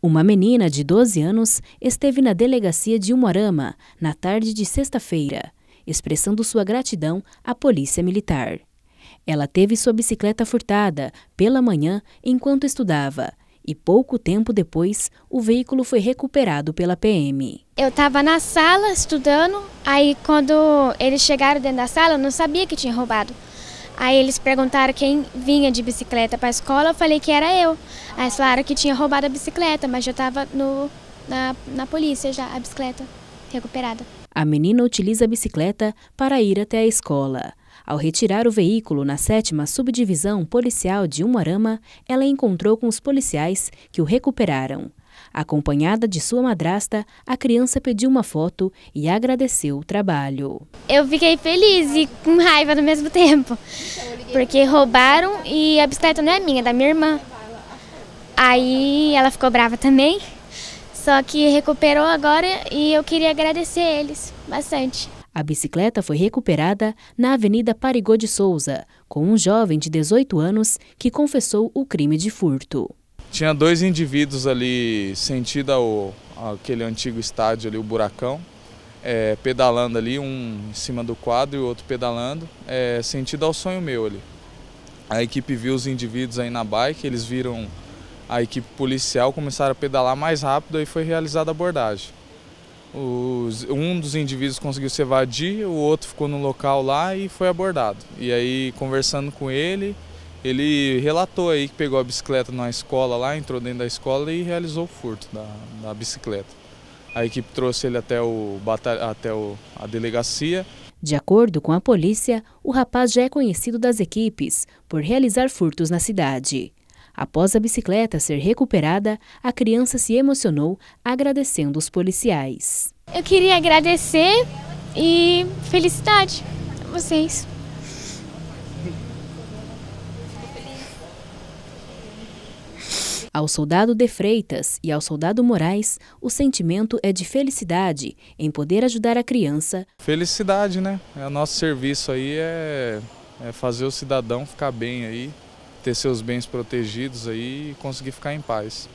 Uma menina de 12 anos esteve na delegacia de Umorama na tarde de sexta-feira, expressando sua gratidão à Polícia Militar. Ela teve sua bicicleta furtada pela manhã enquanto estudava e pouco tempo depois o veículo foi recuperado pela PM. Eu estava na sala estudando, aí quando eles chegaram dentro da sala eu não sabia que tinha roubado. Aí eles perguntaram quem vinha de bicicleta para a escola, eu falei que era eu. Aí eles falaram que tinha roubado a bicicleta, mas já estava na, na polícia já, a bicicleta recuperada. A menina utiliza a bicicleta para ir até a escola. Ao retirar o veículo na sétima subdivisão policial de Umarama, ela encontrou com os policiais que o recuperaram. Acompanhada de sua madrasta, a criança pediu uma foto e agradeceu o trabalho. Eu fiquei feliz e com raiva no mesmo tempo, porque roubaram e a bicicleta não é minha, é da minha irmã. Aí ela ficou brava também, só que recuperou agora e eu queria agradecer eles bastante. A bicicleta foi recuperada na Avenida Parigô de Souza, com um jovem de 18 anos que confessou o crime de furto. Tinha dois indivíduos ali, sentido ao, aquele antigo estádio ali, o Buracão, é, pedalando ali, um em cima do quadro e o outro pedalando, é, sentido ao sonho meu ali. A equipe viu os indivíduos aí na bike, eles viram a equipe policial, começaram a pedalar mais rápido e foi realizada a abordagem. Os, um dos indivíduos conseguiu se evadir, o outro ficou no local lá e foi abordado. E aí, conversando com ele, ele relatou aí que pegou a bicicleta na escola lá, entrou dentro da escola e realizou o furto da, da bicicleta. A equipe trouxe ele até, o, até o, a delegacia. De acordo com a polícia, o rapaz já é conhecido das equipes por realizar furtos na cidade. Após a bicicleta ser recuperada, a criança se emocionou agradecendo os policiais. Eu queria agradecer e felicidade a vocês. Ao soldado de Freitas e ao soldado Moraes, o sentimento é de felicidade em poder ajudar a criança. Felicidade, né? É o nosso serviço aí é, é fazer o cidadão ficar bem aí, ter seus bens protegidos aí e conseguir ficar em paz.